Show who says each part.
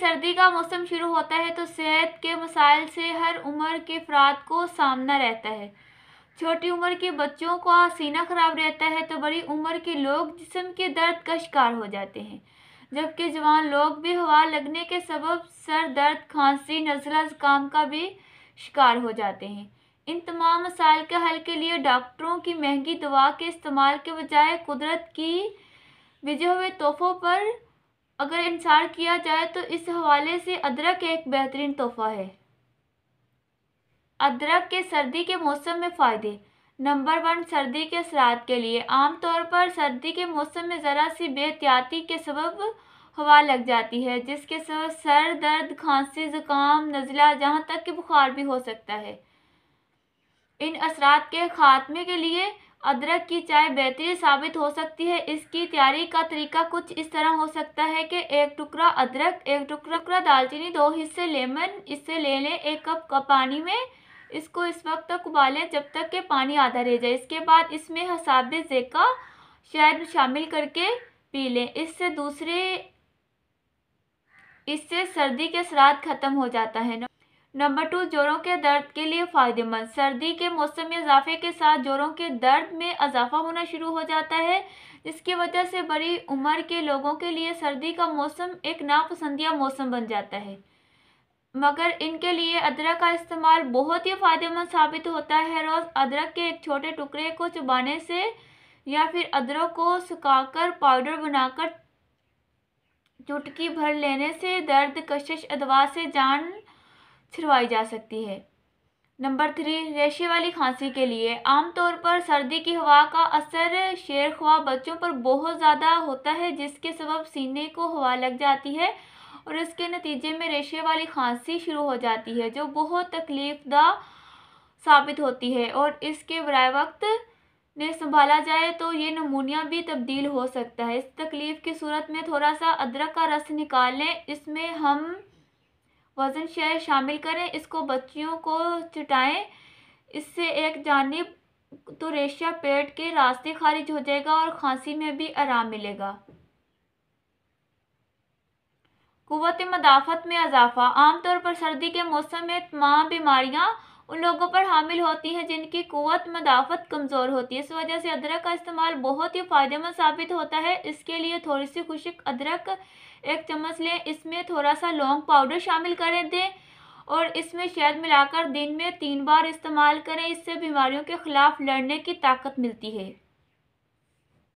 Speaker 1: सर्दी का मौसम शुरू होता है तो सेहत के मसाइल से हर उम्र के अफराद को सामना रहता है छोटी उम्र के बच्चों का सीना खराब रहता है तो बड़ी उम्र के लोग जिसम के दर्द का शिकार हो जाते हैं जबकि जवान लोग भी हवा लगने के सबब सर दर्द खांसी नजला जुकाम का भी शिकार हो जाते हैं इन तमाम मसाइल के हल के लिए डॉक्टरों की महंगी दवा के इस्तेमाल के बजाय कुदरत की भिजे हुए तोहफ़ों पर अगर इंसार किया जाए तो इस हवाले से अदरक एक बेहतरीन तोहफ़ा है अदरक के सर्दी के मौसम में फ़ायदे नंबर वन सर्दी के असरात के लिए आम तौर पर सर्दी के मौसम में ज़रा सी बेहतियाती के सबब हवा लग जाती है जिसके सब सर दर्द खांसी ज़ुकाम नज़ला जहाँ तक कि बुखार भी हो सकता है इन असरात के खात्मे के लिए अदरक की चाय बेहतरीन साबित हो सकती है इसकी तैयारी का तरीका कुछ इस तरह हो सकता है कि एक टुकड़ा अदरक एक टुकड़ा दालचीनी दो हिस्से लेमन इससे ले लें एक कप का पानी में इसको इस वक्त तक उबालें जब तक के पानी आधा रह जाए इसके बाद इसमें हसाब जेका शहद शामिल करके पी लें इससे दूसरे इससे सर्दी के असरात ख़त्म हो जाता है नंबर टू जोड़ों के दर्द के लिए फ़ायदेमंद सर्दी के मौसम में इजाफे के साथ जोड़ों के दर्द में इजाफा होना शुरू हो जाता है जिसकी वजह से बड़ी उम्र के लोगों के लिए सर्दी का मौसम एक नापसंदिया मौसम बन जाता है मगर इनके लिए अदरक का इस्तेमाल बहुत ही फ़ायदेमंद साबित होता है रोज़ अदरक के एक छोटे टुकड़े को चुबाने से या फिर अदरक को सुखाकर पाउडर बनाकर चुटकी भर लेने से दर्द कशिश अदवा से जान छिड़वाई जा सकती है नंबर थ्री रेशे वाली खांसी के लिए आमतौर पर सर्दी की हवा का असर शेर खुआ बच्चों पर बहुत ज़्यादा होता है जिसके सबब सीने को हवा लग जाती है और इसके नतीजे में रेशे वाली खांसी शुरू हो जाती है जो बहुत तकलीफ़दा साबित होती है और इसके बर वक्त ने संभाला जाए तो ये नमूनिया भी तब्दील हो सकता है इस तकलीफ़ की सूरत में थोड़ा सा अदरक का रस निकाल लें इसमें हम वज़न शेयर शामिल करें इसको बच्चियों को चटाएँ इससे एक जानब तो रेशिया पेट के रास्ते खारिज हो जाएगा और खांसी में भी आराम मिलेगा कुत मदाफ़त में इजाफ़ा आमतौर पर सर्दी के मौसम में तमाम बीमारियाँ उन लोगों पर हामिल होती हैं जिनकी क़ुत मदाफ़त कमज़ोर होती है इस वजह से अदरक का इस्तेमाल बहुत ही फ़ायदेमंद साबित होता है इसके लिए थोड़ी सी खुशक अदरक एक चम्मच लें इसमें थोड़ा सा लौंग पाउडर शामिल करें दें और इसमें शहद मिलाकर दिन में तीन बार इस्तेमाल करें इससे बीमारियों के ख़िलाफ़ लड़ने की ताकत मिलती है